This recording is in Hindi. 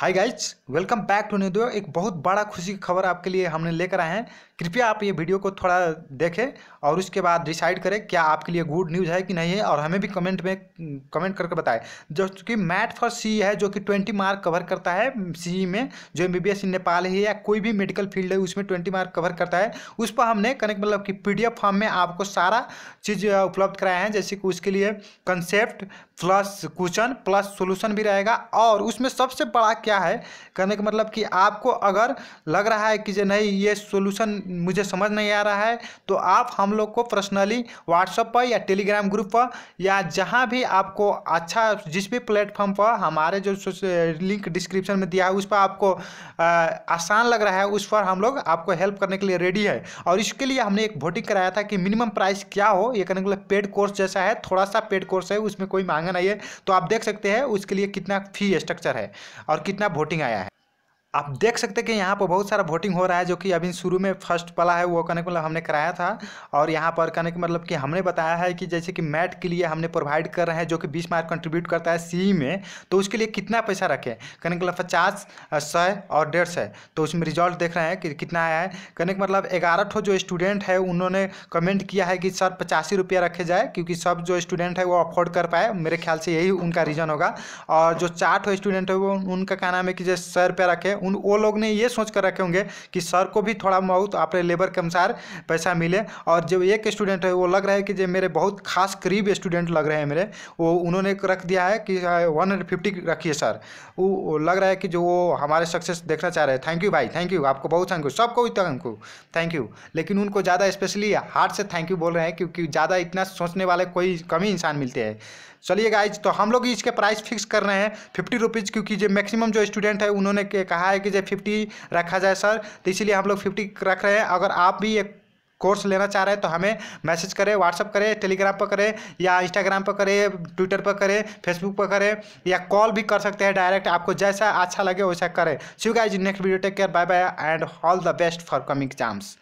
hi guys welcome back to new एक बहुत बड़ा खुशी की खबर आपके लिए हमने लेकर आए हैं कृपया आप ये वीडियो को थोड़ा देखें और उसके बाद डिसाइड करें क्या आपके लिए गुड न्यूज़ है कि नहीं है और हमें भी कमेंट में कमेंट करके बताएं जो कि मैट फॉर सी है जो कि ट्वेंटी मार्क कवर करता है सी में जो एम बी नेपाल है या कोई भी मेडिकल फील्ड है उसमें ट्वेंटी मार्क कवर करता है उस पर हमने कनेक्ट मतलब कि पी फॉर्म में आपको सारा चीज़ उपलब्ध कराया है जैसे कि उसके लिए concept plus question plus solution भी रहेगा और उसमें सबसे बड़ा क्या है कहने का मतलब कि आपको अगर लग रहा है कि जे नहीं ये सोल्यूशन मुझे समझ नहीं आ रहा है तो आप हम लोग को पर्सनली व्हाट्सअप पर या टेलीग्राम ग्रुप पर या जहाँ भी आपको अच्छा जिस भी प्लेटफॉर्म पर हमारे जो लिंक डिस्क्रिप्शन में दिया है उस पर आपको आ, आसान लग रहा है उस पर हम लोग आपको हेल्प करने के लिए रेडी है और इसके लिए हमने एक वोटिंग कराया था कि मिनिमम प्राइस क्या हो ये कहने के लिए पेड कोर्स जैसा है थोड़ा सा पेड कोर्स है उसमें कोई मांगा नहीं है तो आप देख सकते हैं उसके लिए कितना फी स्ट्रक्चर है और कितना कितना वोटिंग आया है आप देख सकते हैं कि यहाँ पर बहुत सारा वोटिंग हो रहा है जो कि अभी शुरू में फर्स्ट वाला है वो कहने के मतलब हमने कराया था और यहाँ पर कहने के मतलब कि हमने बताया है कि जैसे कि मैट के लिए हमने प्रोवाइड कर रहे हैं जो कि बीस मार्क कंट्रीब्यूट करता है सी e में तो उसके लिए कितना पैसा रखें कहने के मतलब पचास सौ और डेढ़ सौ तो उसमें रिजल्ट देख रहे हैं कि कितना आया है कहने के मतलब ग्यारह ठो जो स्टूडेंट है उन्होंने कमेंट किया है कि सर पचासी रुपया रखे जाए क्योंकि सब जो स्टूडेंट है वो अफोर्ड कर पाए मेरे ख्याल से यही उनका रीज़न होगा और जो चार ठो स्टूडेंट है वो उनका कहना है कि जैसे सौ रुपया रखे उन वो लोग ने ये सोच कर रखे होंगे कि सर को भी थोड़ा बहुत अपने लेबर के अनुसार पैसा मिले और जो एक स्टूडेंट है वो लग रहा है कि जो मेरे बहुत खास करीब स्टूडेंट लग रहे हैं मेरे वो उन्होंने रख दिया है कि वन हंड्रेड फिफ्टी रखिए सर वो लग रहा है कि जो वो हमारे सक्सेस देखना चाह रहे हैं थैंक यू भाई थैंक यू आपको बहुत थैंक यू सबको भी थैंक यू थैंक यू लेकिन उनको ज़्यादा स्पेशली हार्ट से थैंक यू बोल रहे हैं क्योंकि ज़्यादा इतना सोचने वाले कोई कमी इंसान मिलते हैं चलिए गाइज तो हम लोग इसके प्राइस फिक्स कर रहे हैं फिफ्टी रुपीज़ क्योंकि जो मैक्सिमम जो स्टूडेंट है उन्होंने कहा है कि जो फिफ्टी रखा जाए सर तो इसीलिए हम लोग फिफ्टी रख रहे हैं अगर आप भी एक कोर्स लेना चाह रहे हैं तो हमें मैसेज करें व्हाट्सअप करें टेलीग्राम पर करें या इंस्टाग्राम पर करें ट्विटर पर करें फेसबुक पर करें या कॉल भी कर सकते हैं डायरेक्ट आपको जैसा अच्छा लगे वैसा करें see guys next video take care bye bye and all the best for coming exams